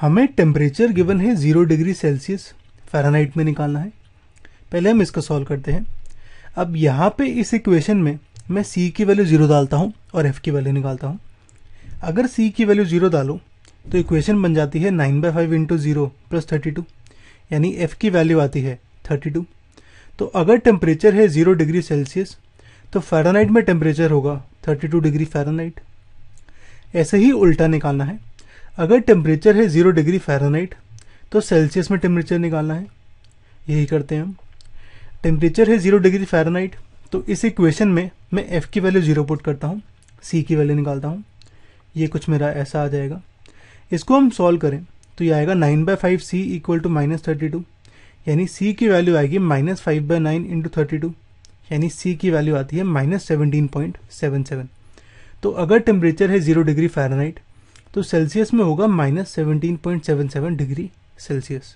हमें temperature given है zero degree Celsius Fahrenheit में निकालना है पहले हम इसको सॉल्व करते हैं अब यहाँ पे इस इक्वेशन में मैं सी की वैल्यू ज़ीरो डालता हूँ और एफ़ की वैल्यू निकालता हूँ अगर सी की वैल्यू ज़ीरो डालो तो इक्वेशन बन जाती है nine by five into zero plus thirty two यानी एफ़ की वैल्यू आती है थर्टी टू तो अगर टेम्परेचर है ज़ीरो डिग्री सेल्सियस तो फ़ारेनहाइट में टेम्परेचर होगा थर्टी टू डिग्री फ़ारेनहाइट ऐसे ही उल्टा निकालना है अगर टेम्परेचर है ज़ीरो डिग्री फ़ारेनहाइट तो सेल्सियस में टेम्परेचर निकालना है यही करते हैं हम टेम्परेचर है ज़ीरो डिग्री फ़ारेनहाइट तो इस इक्वेशन में मैं एफ़ की वैल्यू ज़ीरो पुट करता हूँ सी की वैल्यू निकालता हूँ ये कुछ मेरा ऐसा आ जाएगा इसको हम सॉल्व करें तो ये आएगा nine by five C equal to minus thirty two यानी सी की वैल्यू आएगी minus five by nine into thirty two यानी सी की वैल्यू आती है minus seventeen point seven seven तो अगर टेम्परेचर है ज़ीरो डिग्री फ़ारेनहाइट तो सेल्सियस में होगा minus seventeen point seven seven degree Celsius